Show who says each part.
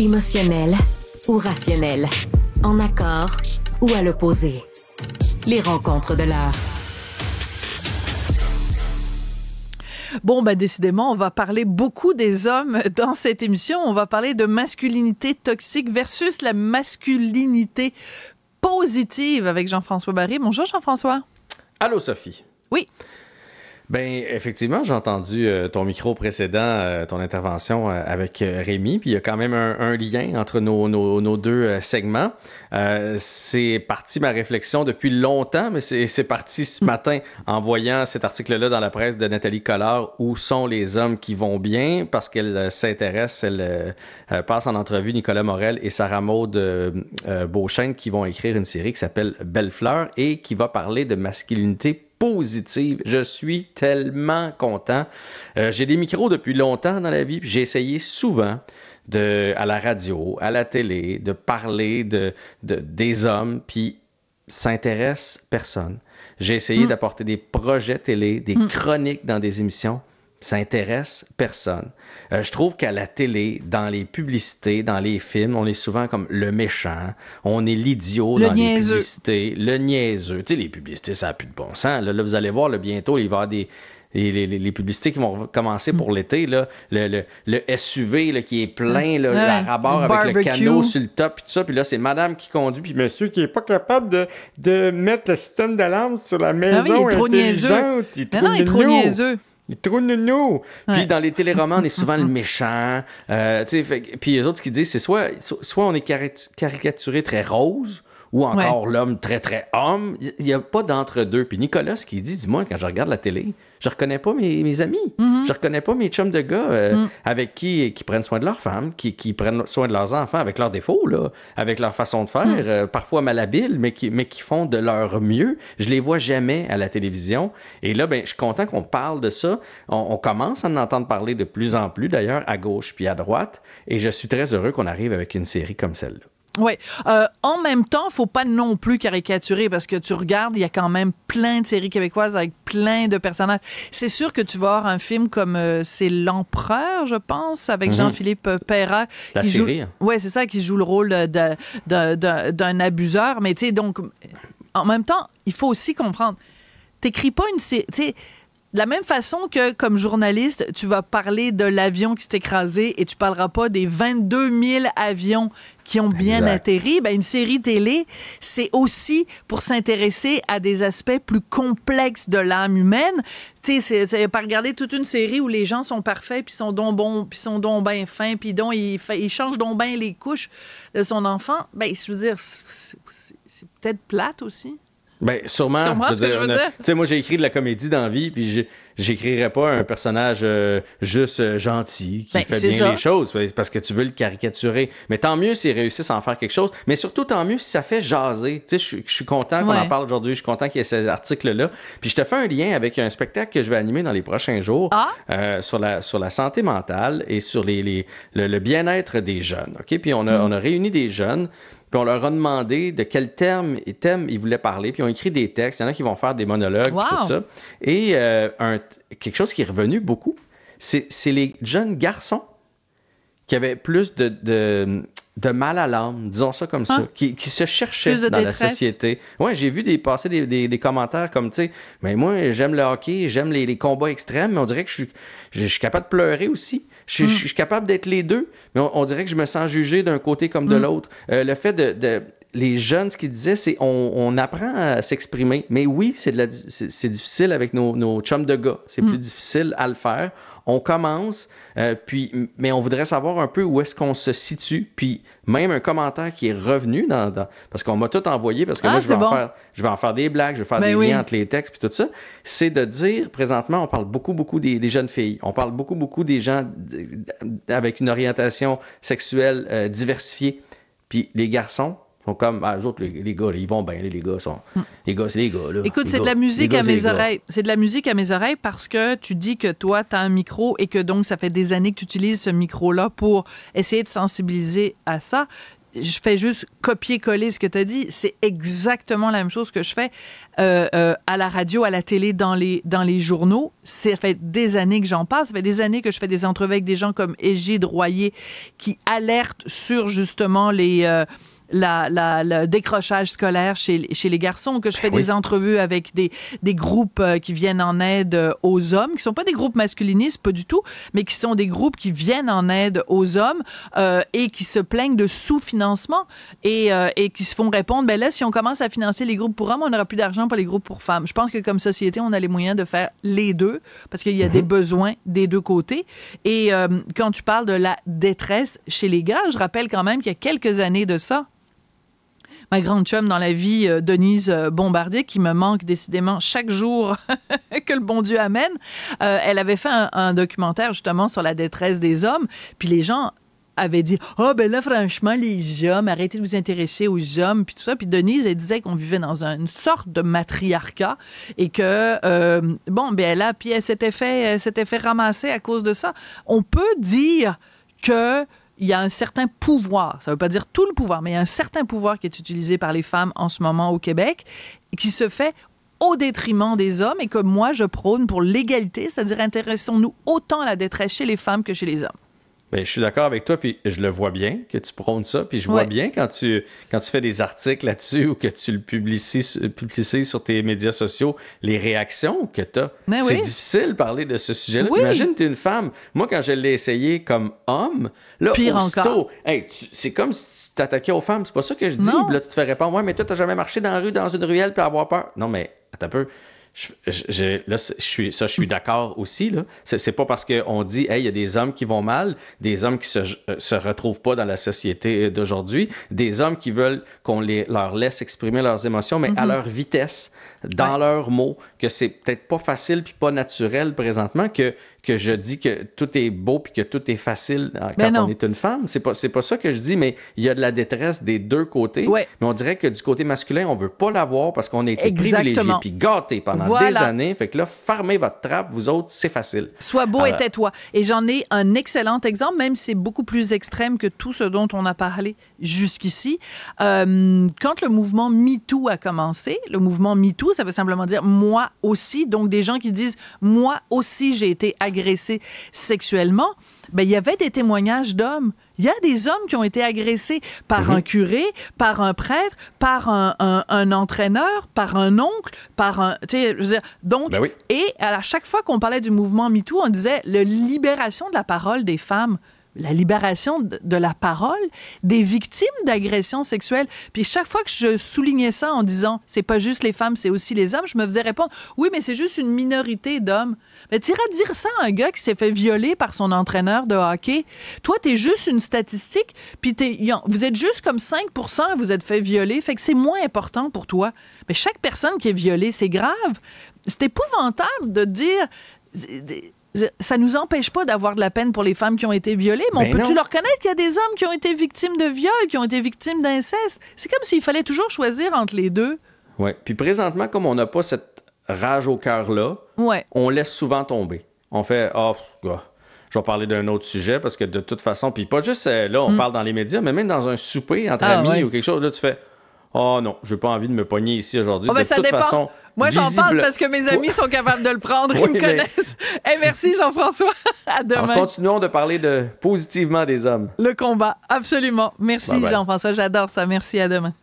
Speaker 1: émotionnel ou rationnel, en accord
Speaker 2: ou à l'opposé. Les rencontres de l'art. Bon, ben décidément, on va parler beaucoup des hommes dans cette émission. On va parler de masculinité toxique versus la masculinité positive avec Jean-François Barry. Bonjour Jean-François.
Speaker 1: Allô Sophie. Oui. Ben effectivement, j'ai entendu euh, ton micro précédent, euh, ton intervention euh, avec Rémi, puis il y a quand même un, lien entre nos, nos, deux segments. c'est parti ma réflexion depuis longtemps, mais c'est parti ce hmm. matin en voyant cet article-là dans la presse de Nathalie Collard, Où sont les hommes qui vont bien, parce qu'elle s'intéresse, elle passe en entrevue Nicolas Morel et Sarah Maud Beauchamp qui vont écrire une série qui s'appelle Belle Fleur et qui va parler de masculinité positive. Je suis tellement content. Euh, j'ai des micros depuis longtemps dans la vie, puis j'ai essayé souvent de, à la radio, à la télé, de parler de, des hommes, puis ça personne. J'ai essayé mm. d'apporter des projets télé, des mm. chroniques dans des émissions. Ça intéresse personne. Euh, je trouve qu'à la télé, dans les publicités, dans les films, on est souvent comme le méchant, on est l'idiot le dans les publicités, le niaiseux. Tu sais, les publicités, ça n'a plus de bon sens. Là, vous allez voir, bientôt, il y avoir des, les, les, publicités qui vont commencer pour mm. l'été, le, le, le SUV qui est plein, là, la rabat avec le canot sur le top, puis tout ça, puis là, c'est madame qui conduit, puis monsieur qui n'est pas capable de, de mettre le système d'alarme sur la ah maison. Non, il est trop niaiseux. non, non, il est trop niaiseux. Il est trop nounou. Puis dans les téléromans, on est souvent le méchant. Euh, fait, puis les autres, qui disent, c'est soit, soit on est caricaturé très rose, ou encore l'homme très, très homme. Il n'y a pas d'entre-deux. Puis Nicolas, ce qu'il dit, dis-moi, quand je regarde la télé, je reconnais pas mes, amis. Mhm. Je reconnais pas mes chums de gars euh, mhm. avec qui, qui prennent soin de leurs femmes, qui, qui prennent soin de leurs enfants avec leurs défauts, là, avec leur façon de faire, mhm. euh, parfois malhabiles, mais qui, mais qui font de leur mieux. Je les vois jamais à la télévision. Et là, ben, je suis content qu'on parle de ça. On, on, commence à en entendre parler de plus en plus, d'ailleurs, à gauche puis à droite. Et je suis très heureux qu'on arrive avec une série comme celle-là.
Speaker 2: Oui. Euh, en même temps, faut pas non plus caricaturer parce que tu regardes, il y a quand même plein de séries québécoises avec plein de personnages. C'est sûr que tu vas avoir un film comme euh, c'est l'empereur, je pense, avec mhm. Jean-Philippe euh, Perra. La joue... Hein. Ouais, c'est ça qui joue le rôle d'un abuseur. Mais tu sais, donc en même temps, il faut aussi comprendre. T'écris pas une série de la même façon que, comme journaliste, tu vas parler de l'avion qui s'est écrasé et tu parleras pas des 22 000 avions qui ont bien atterri, ben une série télé, c'est aussi pour s'intéresser à des aspects plus complexes de l'âme humaine. Tu sais, pas regarder toute une série où les gens sont parfaits, puis sont bons, puis sont donc ben fins, puis dont ils, ils changent donc ben les couches de son enfant. Ben, je veux dire, c'est peut-être plate aussi.
Speaker 1: Ben, sûrement. Tu sais, moi, j'ai écrit de la comédie dans la vie, puis j'écrirais pas un personnage euh, juste euh, gentil qui ben, fait bien les choses, parce que tu veux le caricaturer. Mais tant mieux s'ils réussissent à en faire quelque chose, mais surtout tant mieux si ça fait jaser. Tu sais, je suis content qu'on en parle aujourd'hui, je suis content qu'il y ait cet article là Puis je te fais un lien avec un spectacle que je vais animer dans les prochains jours ah! euh, sur, la, sur la santé mentale et sur les, le, bien-être des jeunes. OK? Puis on a, hmm. on a réuni des jeunes. Puis on leur a demandé de quel et thème ils voulaient parler. Puis on ont écrit des textes. Il y en a qui vont faire des monologues, tout ça. Et euh, quelque chose qui est revenu beaucoup, c'est les jeunes garçons qui avaient plus de, de mal à l'âme, disons ça comme ça, ah. qui, qui, se cherchait dans la société. Ouais, j'ai vu des, passer des, des, commentaires comme, tu sais, mais ben, moi, j'aime le hockey, j'aime les, les, combats extrêmes, mais on dirait que je suis, je, suis capable de pleurer aussi. Ah. Je, suis capable d'être les deux, mais on, dirait que je me sens jugé d'un côté comme de ah. l'autre. Euh, le fait de les jeunes, ce qu'ils disaient, c'est on, apprend à s'exprimer. Mais oui, c'est, difficile avec nos, chums de gars. C'est mm. plus difficile à le faire. On commence, euh, puis, mais on voudrait savoir un peu où est-ce qu'on se situe. Puis même un commentaire qui est revenu dans, parce qu'on m'a tout envoyé parce que ah, moi je vais, en faire, des blagues, je vais faire ben des liens entre les textes puis tout ça. C'est de dire présentement, on parle beaucoup beaucoup des, jeunes filles, on parle beaucoup beaucoup des gens avec une orientation sexuelle euh, diversifiée. Puis les garçons, sont comme, ah, les les, gars, ils vont bien, les gars, sont, hmm. les gars, c'est les gars. Écoute, c'est de la musique à mes oreilles.
Speaker 2: C'est de la musique à mes oreilles parce que tu dis que toi, tu as un micro et que donc, ça fait des années que tu utilises ce micro-là pour essayer de sensibiliser à ça je fais juste copier-coller ce que tu as dit. C'est exactement la même chose que je fais euh, euh, à la radio, à la télé, dans les, dans les journaux. Ça fait des années que j'en passe Ça fait des années que je fais des entrevues avec des gens comme Égide Royer qui alertent sur justement les, euh, la, le décrochage scolaire chez, chez, les garçons, que je fais des entrevues avec des, des, groupes euh, qui viennent en aide euh, aux hommes, qui sont pas des groupes masculinistes, pas du tout, mais qui sont des groupes qui viennent en aide aux hommes euh, et qui se plaignent de sous-financement et, et, qui se font répondre, ben là, si on commence à financer les groupes pour hommes, on n'aura plus d'argent pour les groupes pour femmes. Je pense que comme société, on a les moyens de faire les deux parce qu'il y a mm-hmm. des besoins des deux côtés. Et quand tu parles de la détresse chez les gars, je rappelle quand même qu'il y a quelques années de ça, ma grande chum dans la vie, euh, Denise euh, Bombardier, qui me manque décidément chaque jour que le bon Dieu amène. Euh, elle avait fait un, documentaire justement sur la détresse des hommes, puis les gens avaient dit Ah, oh, ben là, franchement, les hommes, arrêtez de vous intéresser aux hommes, puis tout ça. Puis Denise, elle disait qu'on vivait dans une sorte de matriarcat et que, bon, ben là, puis elle s'était fait, fait ramasser à cause de ça. On peut dire que il y a un certain pouvoir, ça ne veut pas dire tout le pouvoir, mais il y a un certain pouvoir qui est utilisé par les femmes en ce moment au Québec qui se fait au détriment des hommes et que moi je prône pour l'égalité, c'est-à-dire intéressons-nous autant à la détresse chez les femmes que chez les hommes.
Speaker 1: Ben, je suis d'accord avec toi, puis je le vois bien que tu prônes ça, puis je vois bien quand tu, quand tu fais des articles là-dessus ou que tu le publicises, sur tes médias sociaux, les réactions que tu as. Ben c'est difficile de parler de ce sujet-là. Imagine, tu es une femme. Moi, quand je l'ai essayé comme homme, là, Pire aussitôt, c'est comme si tu t'attaquais aux femmes. C'est pas ça que je dis. Là, tu te fais répondre Ouais, mais toi, t'as jamais marché dans la rue, dans une ruelle, puis avoir peur. Non, mais attends un peu je, là, suis, ça, je suis d'accord aussi. Là. C'est, pas parce qu'on dit, il y a des hommes qui vont mal, des hommes qui se, euh, se retrouvent pas dans la société d'aujourd'hui, des hommes qui veulent qu'on les, leur laisse exprimer leurs émotions, mais à mm-hmm. leur vitesse, dans leurs mots, que c'est peut-être pas facile puis pas naturel présentement, que, que je dis que tout est beau puis que tout est facile euh, quand ben on est une femme. C'est pas, c'est pas ça que je dis, mais il y a de la détresse des deux côtés. Mais on dirait que du côté masculin, on veut pas l'avoir parce qu'on est privilégié puis gâté pendant des années. Fait que là, farmez votre trappe, vous autres, c'est facile. Sois beau et tais-toi.
Speaker 2: Et j'en ai un excellent exemple, même si c'est beaucoup plus extrême que tout ce dont on a parlé jusqu'ici. Euh, quand le mouvement MeToo a commencé, le mouvement MeToo, ça veut simplement dire moi aussi. Donc, des gens qui disent moi aussi, j'ai été agressé sexuellement. Ben, il y avait des témoignages d'hommes. Il y a des hommes qui ont été agressés par mhm. un curé, par un prêtre, par un, entraîneur, par un oncle, par un. Je veux ben et à chaque fois qu'on parlait du mouvement MeToo, on disait la libération de la parole des femmes la libération de la parole des victimes d'agressions sexuelles. Puis chaque fois que je soulignais ça en disant c'est pas juste les femmes, c'est aussi les hommes, je me faisais répondre oui, mais c'est juste une minorité d'hommes. Mais tu t'iras dire ça à un gars qui s'est fait violer par son entraîneur de hockey. Toi, t'es juste une statistique, puis vous êtes juste comme 5 vous êtes fait violer, fait que c'est moins important pour toi. Mais chaque personne qui est violée, c'est grave. C'est épouvantable de dire ça nous empêche pas d'avoir de la peine pour les femmes qui ont été violées, mais on ben peut-tu leur reconnaître qu'il y a des hommes qui ont été victimes de viol, qui ont été victimes d'inceste? C'est comme s'il fallait toujours choisir entre les deux.
Speaker 1: Oui. Puis présentement, comme on n'a pas cette rage au cœur-là, on laisse souvent tomber. On fait, oh, je vais parler d'un autre sujet parce que de toute façon, puis pas juste euh, là, on hmm. parle dans les médias, mais même dans un souper entre ah, amis ou quelque chose, là, tu fais, Oh non, j'ai pas envie de me pogner ici aujourd'hui. Ah ben, ça façon. Moi, j'en parle parce que mes amis sont
Speaker 2: capables de le prendre, ils me connaissent. Eh, merci Jean-François. À demain.
Speaker 1: continuons de parler de positivement des hommes.
Speaker 2: Le combat, absolument. Merci Jean-François, j'adore ça. Merci, à demain.